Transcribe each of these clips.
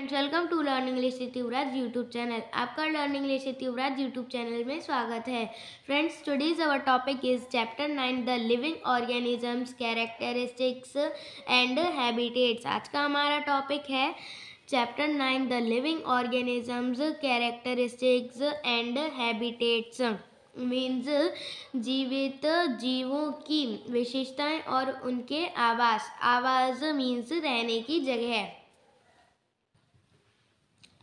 Friends welcome to learning English YouTube channel आपका learning English YouTube channel में स्वागत है friends today's our topic is chapter nine the living organisms characteristics and habitats आज का हमारा topic है chapter nine the living organisms characteristics and habitats means जीवित जीवों की विशेषताएं और उनके आवास आवास मीन्स रहने की जगह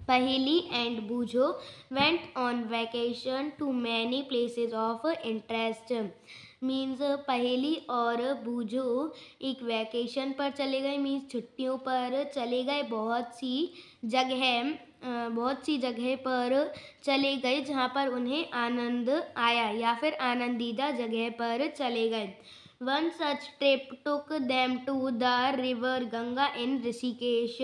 Paheli and Boojho went on vacation to many places of interest means Paheli और बूझो एक वैकेशन पर चले गए मीन्स छुट्टियों पर चले गए बहुत सी जगह बहुत सी जगह पर चले गए जहाँ पर उन्हें आनंद आया या फिर आनंदीदा जगह पर चले गए one such trip took them to the river Ganga in Rishikesh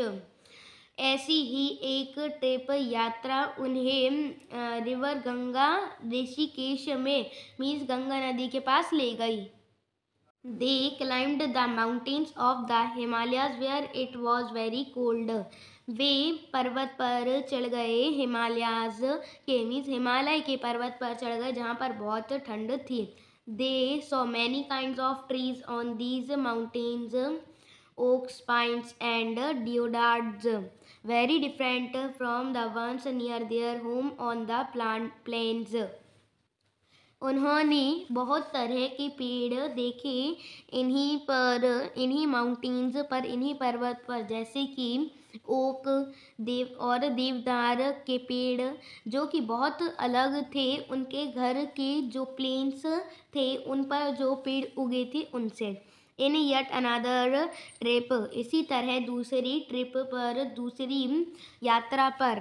ऐसी ही एक ट्रिप यात्रा उन्हें रिवर गंगा ऋषिकेश में मीन्स गंगा नदी के पास ले गई they climbed the mountains of the Himalayas where it was very cold वे पर्वत पर चढ़ गए हिमालयाज के मीन्स हिमालय के पर्वत पर चढ़ गए जहाँ पर बहुत ठंड थी they saw many kind of trees on these mountains oaks pines and deodars very different from the ones near their home on the plant plains. उन्होंने बहुत तरह के पेड़ देखे इन्हीं पर इन्हीं माउंटेन्स पर इन्हीं पर्वत पर जैसे कि ओक देव और देवदार के पेड़ जो कि बहुत अलग थे उनके घर के जो प्लेन्स थे उन पर जो पेड़ उगे थे उनसे इन यट अनादर ट्रिप इसी तरह दूसरी ट्रिप पर दूसरी यात्रा पर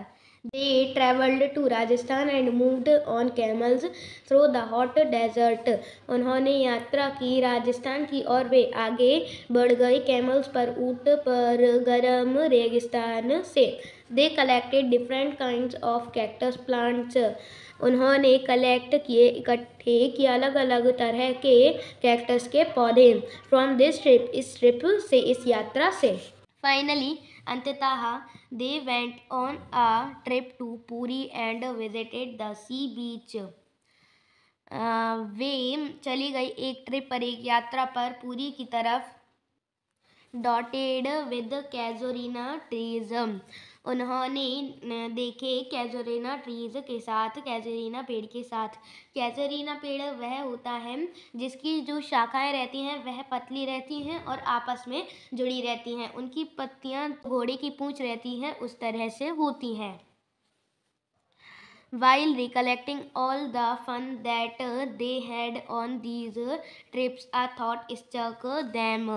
they travelled to Rajasthan and moved on camels through the hot desert उन्होंने यात्रा की राजस्थान की और वे आगे बढ़ गए कैमल्स पर ऊँट पर गर्म रेगिस्तान से they collected different kind of cactus plants उन्होंने कलेक्ट किए इकट्ठे किए अलग अलग तरह के कैक्टस के पौधे फ्रॉम दिस ट्रिप इस ट्रिप से इस यात्रा से फाइनली अंततः they went on a trip to Puri and visited the sea beach वे चली गई एक ट्रिप पर एक यात्रा पर पूरी की तरफ डॉटेड विद कैजोरिना ट्रीज़ उन्होंने देखे कैजरीना ट्रीज के साथ कैजरीना पेड़ के साथ कैजरीना पेड़ वह होता है जिसकी जो शाखाएं रहती हैं वह पतली रहती हैं और आपस में जुड़ी रहती हैं उनकी पत्तियां घोड़े की पूँछ रहती हैं उस तरह से होती हैं while recollecting all the fun that they had on these trips a thought struck them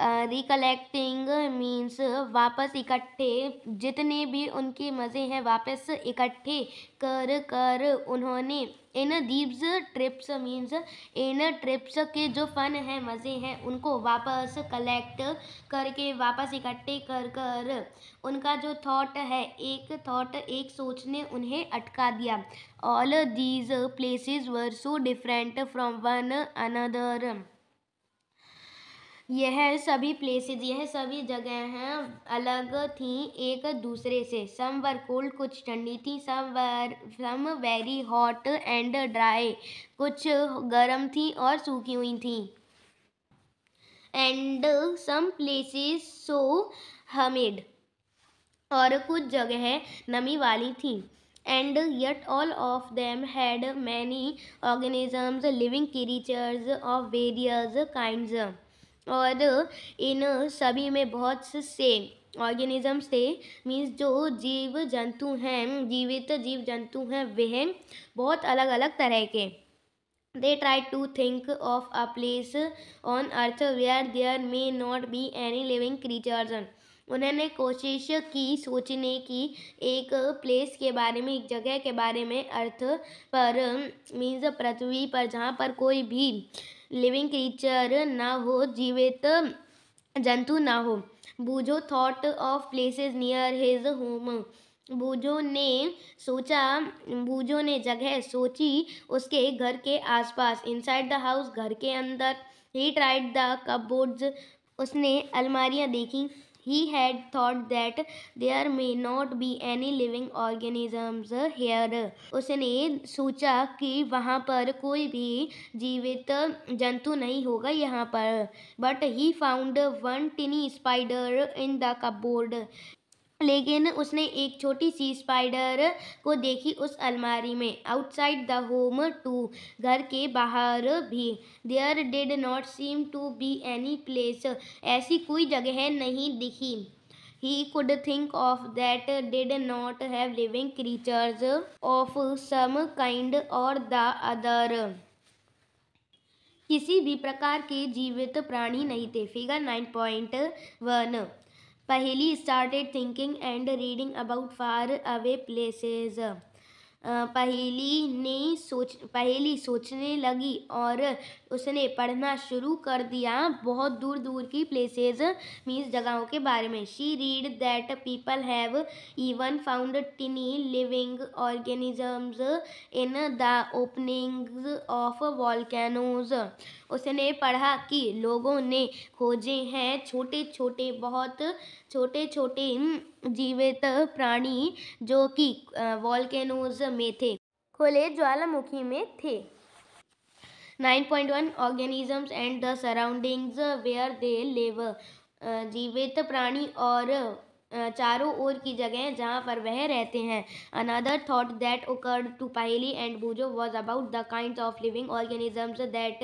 recollecting means वापस इकट्ठे जितने भी उनके मज़े हैं वापस इकट्ठे कर कर उन्होंने इन दीप्स ट्रिप्स मीन्स इन ट्रिप्स के जो फन हैं मज़े हैं उनको वापस कलेक्ट करके वापस इकट्ठे कर कर उनका जो थॉट है एक थॉट एक सोच ने उन्हें अटका दिया all these places were so different from one another यह सभी प्लेसेस यह सभी हैं अलग थी एक दूसरे से सम वर कोल्ड कुछ ठंडी थी some were some very hot and dry कुछ गर्म थी और सूखी हुई थी एंड सम प्लेसेस सो हमेड और कुछ जगह नमी वाली थी and yet all of them had many organisms living creatures of various kinds और इन सभी में बहुत से ऑर्गेनिजम्स थे मीन्स जो जीव जंतु हैं जीवित जीव जंतु हैं वह बहुत अलग अलग तरह के they try to think of a place on earth where there may not be any living creatures उन्होंने कोशिश की सोचने की एक प्लेस के बारे में एक जगह के बारे में अर्थ पर मीन्स पृथ्वी पर जहाँ पर कोई भी लिविंग क्रीचर ना हो जीवित जंतु ना हो Boojho thought of places near his home Boojho ने सोचा बूझो ने जगह सोची उसके घर के आसपास इनसाइड द हाउस घर के अंदर ही ट्राइड द कपबोर्ड्स उसने अलमारियां देखी He had thought that there may not be any living organisms here. usne socha ki wahan par koi bhi jeevit jantu nahi hoga yahan par But he found one tiny spider in the cupboard. लेकिन उसने एक छोटी सी spider को देखी उस अलमारी में outside the home to घर के बाहर भी there did not seem to be any place ऐसी कोई जगह नहीं दिखी ही could think of that did not have living creatures of some kind और द अदर किसी भी प्रकार के जीवित प्राणी नहीं थे figure nine point one Paheli started thinking and reading about far away places Paheli ने सोच पहली सोचने लगी और उसने पढ़ना शुरू कर दिया बहुत दूर दूर की प्लेसेस मीन्स जगहों के बारे में she read that people have even found tiny living organisms in the openings of volcanoes उसने पढ़ा कि लोगों ने खोजे हैं छोटे छोटे बहुत छोटे छोटे हम्म, जीवित प्राणी जो कि वॉलकैनोज में थे खुले ज्वालामुखी में थे nine point one organisms and the surroundings where they live जीवित प्राणी और चारों ओर की जगह जहाँ पर वह रहते हैं another thought that occurred to Paheli and Boojho was about the kind of living organisms that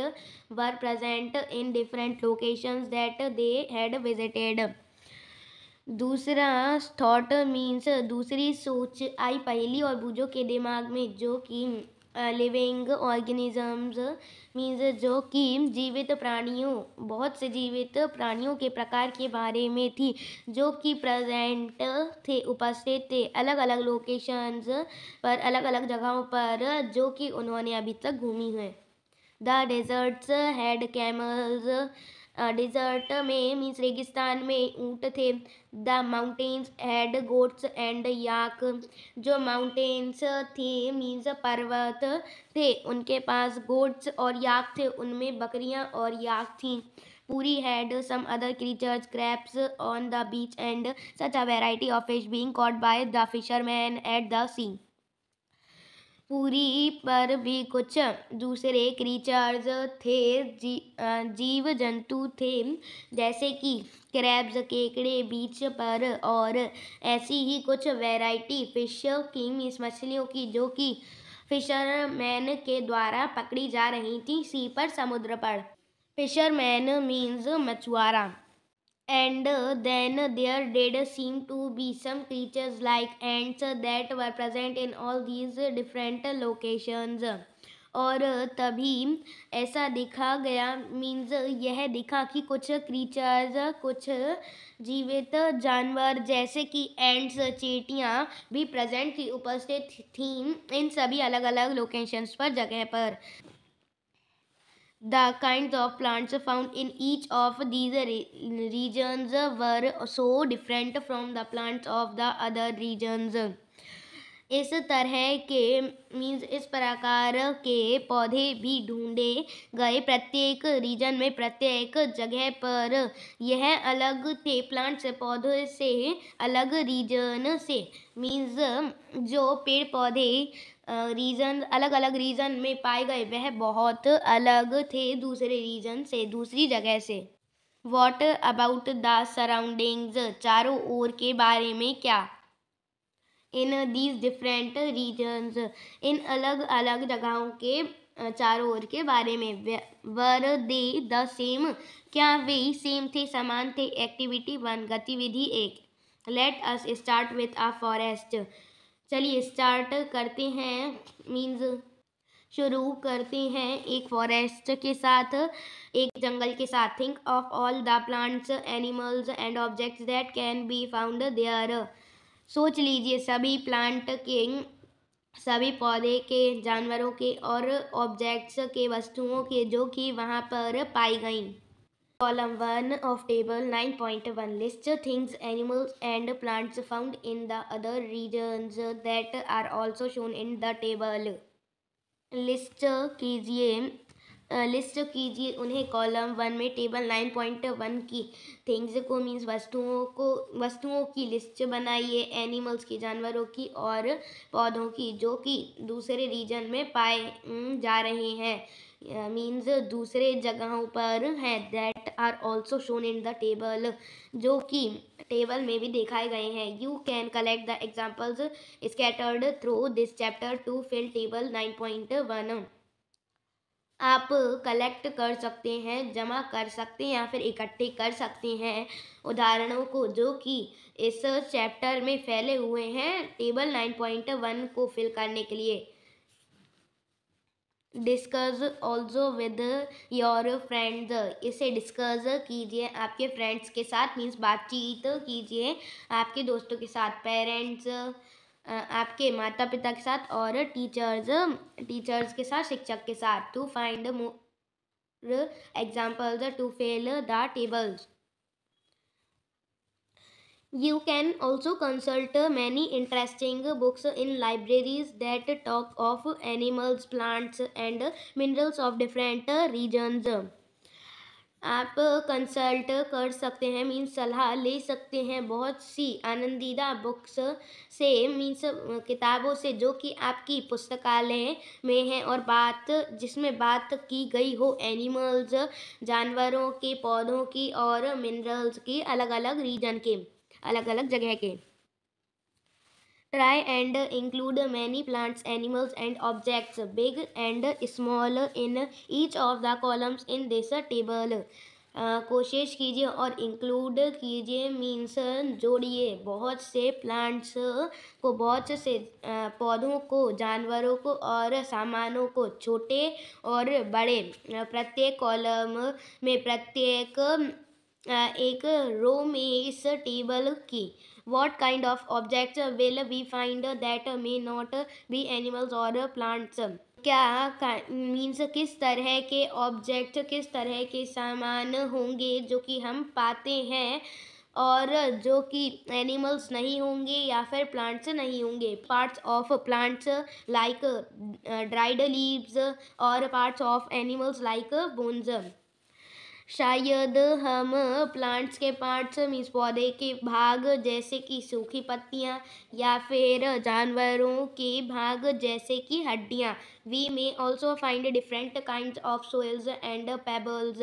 were present in different locations that they had visited दूसरा थॉट मीन्स दूसरी सोच आई पहली और बूजो के दिमाग में जो कि लिविंग ऑर्गेनिजम्स मीन्स जो कि जीवित प्राणियों बहुत से जीवित प्राणियों के प्रकार के बारे में थी जो कि प्रेजेंट थे उपस्थित थे अलग अलग लोकेशंस पर अलग अलग जगहों पर जो कि उन्होंने अभी तक घूमी है the deserts had camels desert में मीन्स रेगिस्तान में ऊँट थे the mountains had goats and yak जो माउंटेन्स थे मीन्स पर्वत थे उनके पास गोट्स और याक थे उनमें बकरियां और याक थीं Puri had some other creatures crabs on the beach and such a variety of fish being caught by the fishermen at the sea Puri पर भी कुछ दूसरे क्रीचर्स थे जी, जीव जंतु थे जैसे कि क्रैब्स केकड़े बीच पर और ऐसी ही कुछ वैरायटी फिश की इस मछलियों की जो कि फिशरमैन के द्वारा पकड़ी जा रही थी सी पर समुद्र पर फिशरमैन मीन्स मछुआरा And then there did seem to be some creatures like ants that were present in all these different locations. और तभी ऐसा देखा गया मीन्स यह दिखा कि कुछ क्रीचर्स कुछ जीवित जानवर जैसे कि एंड्स चीटियाँ भी प्रेजेंट थी उपस्थित थी इन सभी अलग अलग लोकेशंस पर जगह पर The kinds of plants found in each of these re regions were so different from the plants of the other regions. इस तरह के मीन्स इस प्रकार के पौधे भी ढूंढे गए प्रत्येक रीजन में प्रत्येक जगह पर यह अलग थे प्लांट से पौधों से अलग रीजन से मीन्स जो पेड़ पौधे रीजन अलग अलग रीजन में पाए गए वह बहुत अलग थे दूसरे रीजन से दूसरी जगह से वॉट अबाउट द सराउंडिंग्स चारों ओर के बारे में क्या इन दीज डिफरेंट रीजन्स इन अलग अलग जगहों के चारों ओर के बारे में वर दे द सेम क्या वे सेम थे समान थे एक्टिविटी वन गतिविधि एक let us start with a forest चलिए स्टार्ट करते हैं मीन्स शुरू करते हैं एक फॉरेस्ट के साथ एक जंगल के साथ think of all the plants animals and objects that can be found there सोच लीजिए सभी प्लांट के सभी पौधे के जानवरों के और ऑब्जेक्ट्स के वस्तुओं के जो कि वहाँ पर पाई गई column one of table nine point one list things animals and plants found in the other regions that are also shown in the table list कीजिए लिस्ट कीजिए उन्हें कॉलम वन में टेबल नाइन पॉइंट वन की things को means वस्तुओं को वस्तुओं की लिस्ट बनाइए एनिमल्स की जानवरों की और पौधों की जो कि दूसरे रीजन में पाए जा रहे हैं मीन्स दूसरे जगहों पर हैं that are also shown in the table जो कि टेबल में भी दिखाए गए हैं you can collect the examples scattered through this chapter to fill table nine point one आप कलेक्ट कर सकते हैं जमा कर सकते हैं या फिर इकट्ठे कर सकते हैं उदाहरणों को जो कि इस चैप्टर में फैले हुए हैं टेबल नाइन पॉइंट वन को फिल करने के लिए discuss also with your friends इसे डिस्कस कीजिए आपके फ्रेंड्स के साथ मीन्स बातचीत कीजिए आपके दोस्तों के साथ पेरेंट्स आपके माता पिता के साथ और टीचर्स टीचर्स के साथ शिक्षक के साथ to find more examples to fill the tables you can also consult many interesting books in libraries that talk of animals plants and minerals of different regions आप कंसल्ट कर सकते हैं मीन्स सलाह ले सकते हैं बहुत सी आनंदीदा बुक्स से मीन्स किताबों से जो कि आपकी पुस्तकालय में है और बात जिसमें बात की गई हो एनिमल्स जानवरों के पौधों की और मिनरल्स की अलग अलग रीजन के अलग अलग जगह के try and include many plants animals and objects big and small in each of the columns in this table uh, कोशिश कीजिए और इंक्लूड कीजिए मीन्स जोड़िए बहुत से प्लांट्स को बहुत से पौधों को जानवरों को और सामानों को छोटे और बड़े प्रत्येक कॉलम में प्रत्येक एक रो में इस टेबल की What kind of objects will we find that may not be animals or plants? क्या मीन्स किस तरह के ऑब्जेक्ट किस तरह के सामान होंगे जो कि हम पाते हैं और जो कि एनिमल्स नहीं होंगे या फिर प्लांट्स नहीं होंगे parts of plants like dried leaves और parts of animals like bones शायद हम प्लांट्स के पार्ट्स मीन्स पौधे के भाग जैसे कि सूखी पत्तियाँ या फिर जानवरों के भाग जैसे कि हड्डियाँ we may also find different kind of soils and pebbles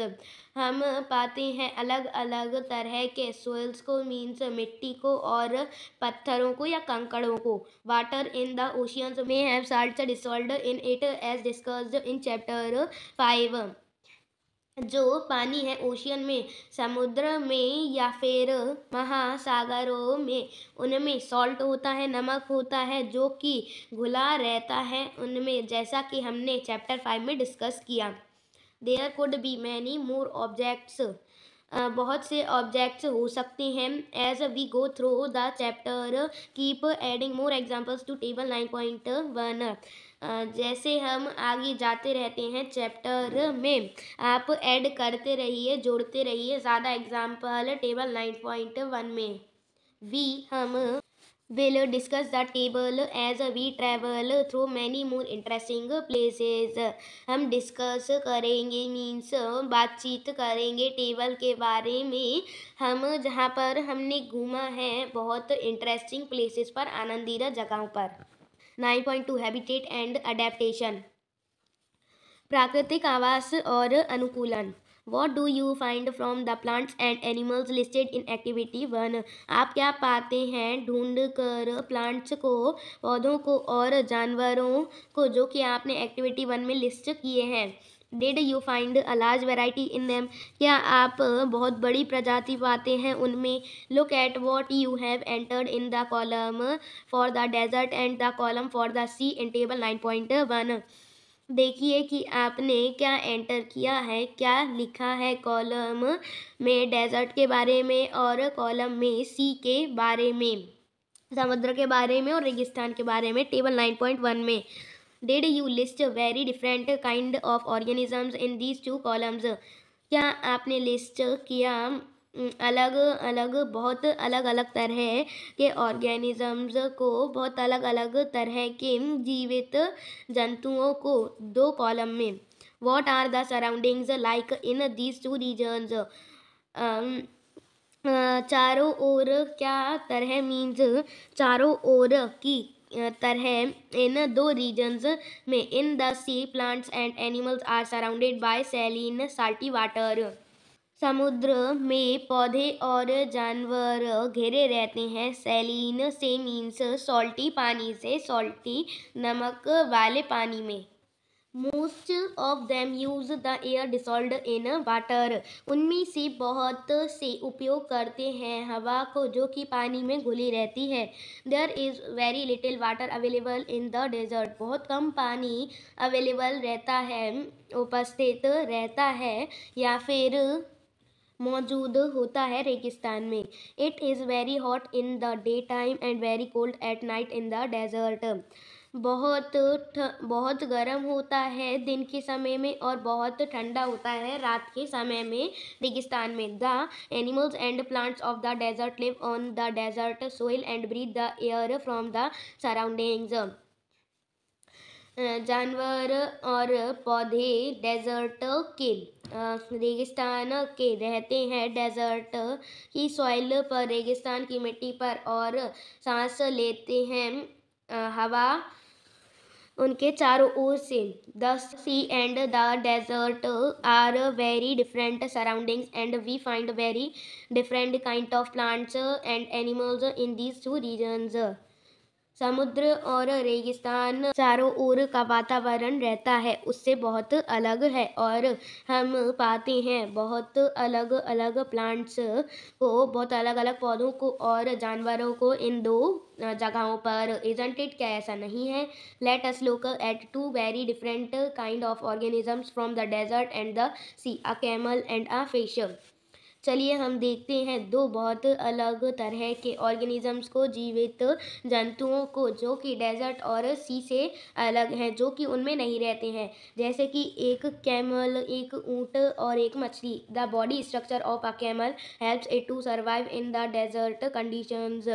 हम पाते हैं अलग अलग तरह के सोइल्स को मीन्स मिट्टी को और पत्थरों को या कंकड़ों को water in the oceans may have salt dissolved in it as discussed in chapter five जो पानी है ओशियन में समुद्र में या फिर महासागरों में उनमें सॉल्ट होता है नमक होता है जो कि घुला रहता है उनमें जैसा कि हमने चैप्टर फाइव में डिस्कस किया there could be many more objects बहुत से ऑब्जेक्ट्स हो सकते हैं as we go through the chapter keep adding more examples to table nine point one जैसे हम आगे जाते रहते हैं चैप्टर में आप ऐड करते रहिए जोड़ते रहिए ज़्यादा example table nine point one में वी हम will discuss the table as we travel through many more interesting places हम डिस्कस करेंगे मीन्स बातचीत करेंगे टेबल के बारे में हम जहाँ पर हमने घूमा है बहुत इंटरेस्टिंग प्लेसेस पर आनंदीदा जगहों पर nine point two habitat and adaptation प्राकृतिक आवास और अनुकूलन what do you find from the plants and animals listed in activity one आप क्या पाते हैं ढूंढ कर प्लांट्स को पौधों को और जानवरों को जो कि आपने एक्टिविटी वन में लिस्ट किए हैं did you find a large variety in them क्या आप बहुत बड़ी प्रजाति पाते हैं उनमें look at what you have entered in the column for the desert and the column for the sea in table nine point one देखिए कि आपने क्या एंटर किया है क्या लिखा है कॉलम में डेजर्ट के बारे में और कॉलम में सी के बारे में समुद्र के बारे में और रेगिस्तान के बारे में टेबल नाइन पॉइंट वन में did you list very different kind of organisms in these two columns क्या आपने लिस्ट किया अलग अलग बहुत अलग अलग तरह के ऑर्गेनिजम्स को बहुत अलग अलग तरह के जीवित जंतुओं को दो कॉलम में what are the surroundings like in these two regions चारों ओर क्या तरह मीन्स चारों ओर की तरह इन दो रीजन्स में in the sea plants and animals are surrounded by saline salty water समुद्र में पौधे और जानवर घेरे रहते हैं सेलिन से मीन्स सॉल्टी पानी से सॉल्टी नमक वाले पानी में most of them use the air dissolved in water उनमें से बहुत से उपयोग करते हैं हवा को जो कि पानी में घुली रहती है there is very little water available in the desert बहुत कम पानी अवेलेबल रहता है उपस्थित रहता है या फिर मौजूद होता है रेगिस्तान में it is very hot in the day time and very cold at night in the desert बहुत बहुत गर्म होता है दिन के समय में और बहुत ठंडा होता है रात के समय में रेगिस्तान में the animals and plants of the desert live on the desert soil and breathe the air from the surroundings जानवर और पौधे डेजर्ट के रेगिस्तान के रहते हैं डेजर्ट की सॉइल पर रेगिस्तान की मिट्टी पर और सांस लेते हैं हवा उनके चारों ओर से the sea and the desert are very different surroundings and we find very different kind of plants and animals in these two regions समुद्र और रेगिस्तान चारों ओर का वातावरण रहता है उससे बहुत अलग है और हम पाते हैं बहुत अलग अलग प्लांट्स को बहुत अलग अलग पौधों को और जानवरों को इन दो जगहों पर एजेंट इट क्या ऐसा नहीं है let us look at two very different kind of organisms from the desert and the sea a camel and a fish चलिए हम देखते हैं दो बहुत अलग तरह के ऑर्गेनिजम्स को जीवित जंतुओं को जो कि डेजर्ट और सी से अलग हैं जो कि उनमें नहीं रहते हैं जैसे कि एक कैमल एक ऊँट और एक मछली the body structure of a camel helps it to survive in the desert conditions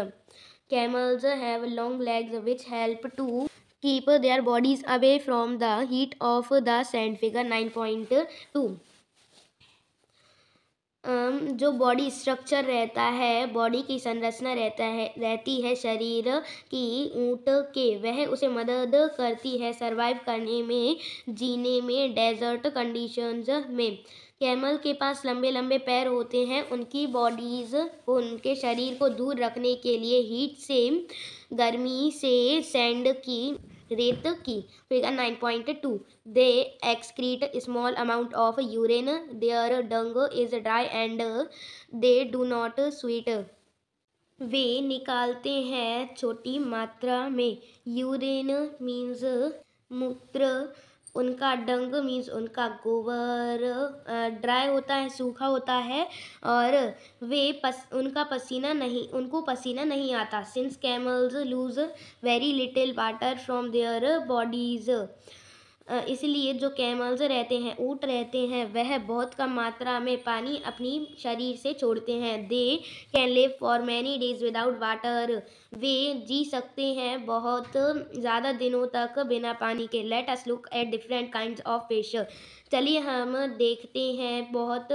long legs which help to keep their bodies away from the heat of the sand figure nine point two जो body structure रहता है body की संरचना रहता है रहती है शरीर की ऊँट के वह उसे मदद करती है सरवाइव करने में जीने में डेजर्ट कंडीशंस में कैमल के पास लंबे लंबे पैर होते हैं उनकी बॉडीज़ उनके शरीर को दूर रखने के लिए हीट से गर्मी से सैंड की रेत की figure nine point two they excrete small amount of urine their dung is dry and they do not sweat वे निकालते हैं छोटी मात्रा में यूरिन मीन्स मूत्र उनका डंग मीन्स उनका गोबर ड्राई होता है सूखा होता है और वे पस उनका पसीना नहीं उनको पसीना नहीं आता since camels lose very little water from their bodies इसलिए जो कैमल्स रहते हैं ऊँट रहते हैं वह बहुत कम मात्रा में पानी अपनी शरीर से छोड़ते हैं they can live for many days without water वे जी सकते हैं बहुत ज़्यादा दिनों तक बिना पानी के let us look at different kind of fish चलिए हम देखते हैं बहुत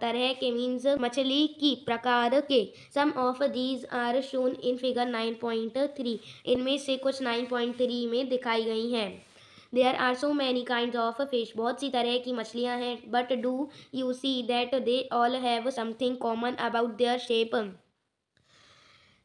तरह के मीन्स मछली की प्रकार के some of these are shown in figure nine point three इनमें से कुछ नाइन पॉइंट थ्री में दिखाई गई हैं there are so many kind of fish बहुत सी तरह की मछलियाँ हैं but do you see that they all have something common about their shape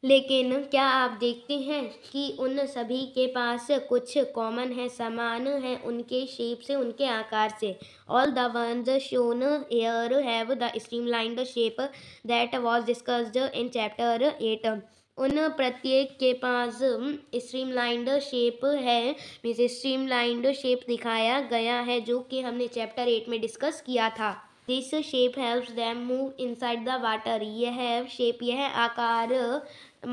लेकिन क्या आप देखते हैं कि उन सभी के पास कुछ कॉमन है समान है उनके शेप से उनके आकार से all the ones shown here have the stream the shape that was discussed in chapter eight उन प्रत्येक के पास स्ट्रीमलाइंड शेप है मीन्स स्ट्रीमलाइंड शेप दिखाया गया है जो कि हमने चैप्टर एट में डिस्कस किया था this shape helps them move inside the water यह शेप यह आकार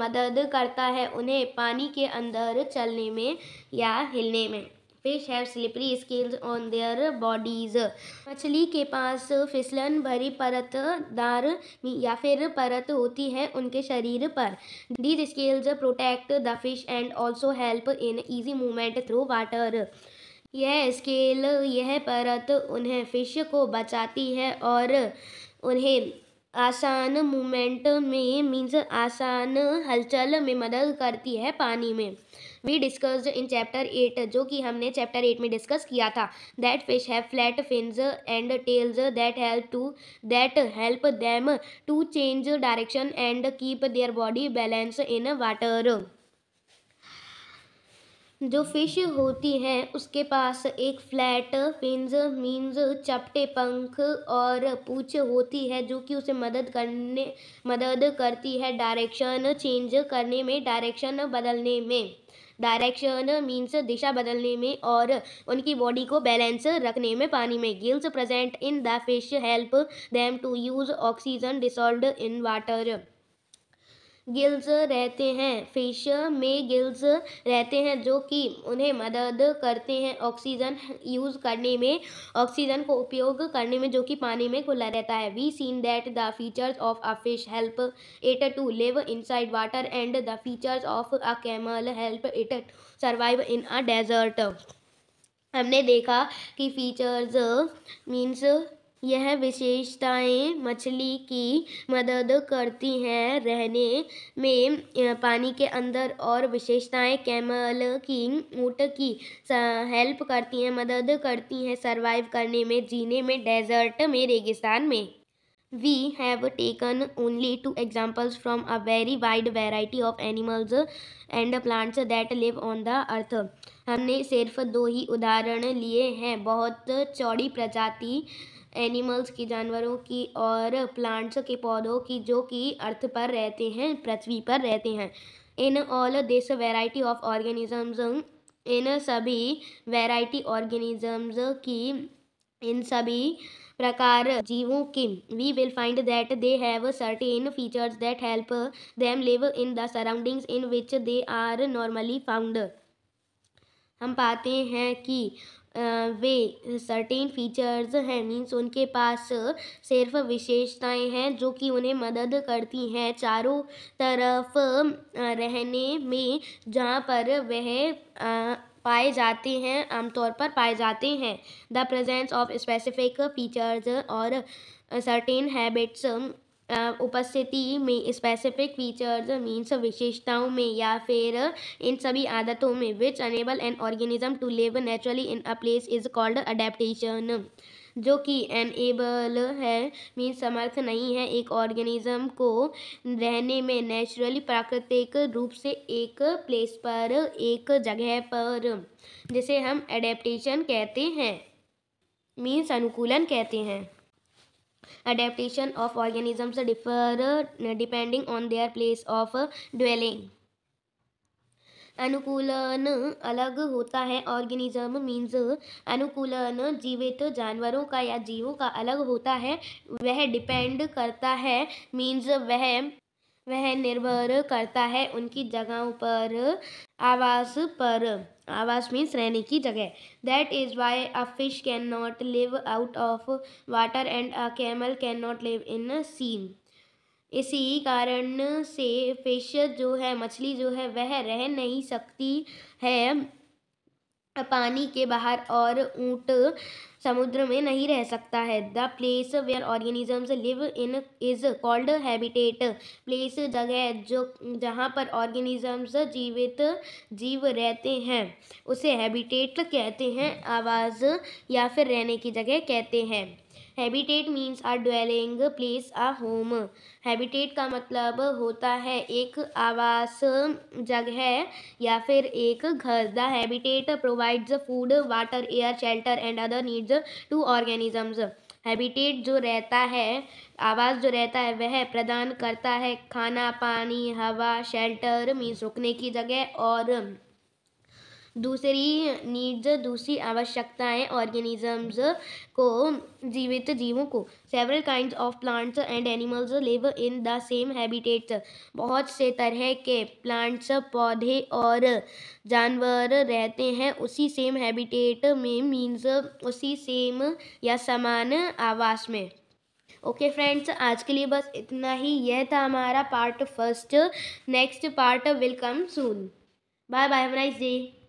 मदद करता है उन्हें पानी के अंदर चलने में या हिलने में fish have slippery scales on their bodies मछली के पास फिसलन भरी परत दार या फिर परत होती है उनके शरीर पर these scales protect the fish and also help in easy movement through water यह स्केल यह परत उन्हें फिश को बचाती है और उन्हें आसान मूवमेंट में मीन्स आसान हलचल में मदद करती है पानी में we discussed in chapter eight जो कि हमने चैप्टर एट में डिस्कस किया था that fish have flat fins and tails that help to that help them to change direction and keep their body balance in water जो fish होती हैं उसके पास एक फ्लैट फिन्स मीन्स चपटे पंख और पूछ होती है जो कि उसे मदद करने मदद करती है डायरेक्शन चेंज करने में डायरेक्शन बदलने में डायरेक्शन मीन्स दिशा बदलने में और उनकी बॉडी को बैलेंस रखने में पानी में gills present in the fish help them to use oxygen dissolve in water gills रहते हैं फिश में गिल्स रहते हैं जो कि उन्हें मदद करते हैं ऑक्सीजन यूज़ करने में ऑक्सीजन को उपयोग करने में जो कि पानी में खुला रहता है we seen that the features of a fish help it to live inside water and the features of a camel help it survive in a desert हमने देखा कि फीचर्स मीन्स यह विशेषताएं मछली की मदद करती हैं रहने में पानी के अंदर और विशेषताएं कैमल की ऊँट की हेल्प करती हैं मदद करती हैं सरवाइव करने में जीने में डेजर्ट में रेगिस्तान में we have taken only two examples from a very wide variety of animals and plants that live on the earth हमने सिर्फ दो ही उदाहरण लिए हैं बहुत चौड़ी प्रजाति एनिमल्स की जानवरों की और प्लांट्स के पौधों की जो कि अर्थ पर रहते हैं पृथ्वी पर रहते हैं in all this variety of organisms इन सभी वैरायटी ऑर्गेनिजम्स की इन सभी प्रकार जीवों के we will find that they have certain features that help them live in the surroundings in which they are normally found हम पाते हैं कि वे सर्टेन फीचर्स हैं मीन्स उनके पास सिर्फ विशेषताएं हैं जो कि उन्हें मदद करती हैं चारों तरफ रहने में जहाँ पर वह पाए जाते हैं आमतौर पर पाए जाते हैं the presence of specific features और सर्टेन हैबिट्स उपस्थिति में स्पेसिफिक फीचर्स मीन्स विशेषताओं में या फिर इन सभी आदतों में which enable an organism to live naturally in a place is called adaptation जो कि एनेबल है मीन समर्थ नहीं है एक ऑर्गेनिज्म को रहने में नेचुरली प्राकृतिक रूप से एक प्लेस पर एक जगह पर जिसे हम एडेप्टन कहते हैं मीन्स अनुकूलन कहते हैं adaptation of organisms differ uh, depending on their place of uh, dwelling अनुकूलन अलग होता है ऑर्गेनिज्म मीन्स uh, अनुकूलन जीवित जानवरों का या जीवों का अलग होता है वह डिपेंड करता है मीन्स वह वह निर्भर करता है उनकी जगहों पर आवास पर आवास मीन्स रहने की जगह that is why a fish can not live out of water and a camel can not live in sea इसी कारण से फिश जो है मछली जो है वह रह नहीं सकती है पानी के बाहर और ऊँट समुद्र में नहीं रह सकता है the place where organisms live in is called habitat place जगह जो जहाँ पर ऑर्गेनिजम्स जीवित जीव रहते हैं उसे हैबिटेट कहते हैं आवाज़ या फिर रहने की जगह कहते हैं habitat means or dwelling place a home habitat का मतलब होता है एक आवास जगह या फिर एक घर the habitat provides food water air shelter and other needs to organisms habitat जो रहता है आवास जो रहता है वह प्रदान करता है खाना पानी हवा शेल्टर मीन्स रुकने की जगह और दूसरी नीड्स दूसरी आवश्यकताएं ऑर्गेनिजम्स को जीवित जीवों को several kind of plants and animals live in the same habitats बहुत से तरह के प्लांट्स पौधे और जानवर रहते हैं उसी सेम हैबिटेट में मीन्स उसी सेम या समान आवास में ओके okay फ्रेंड्स आज के लिए बस इतना ही यह था हमारा part first next part will come soon bye bye have nice day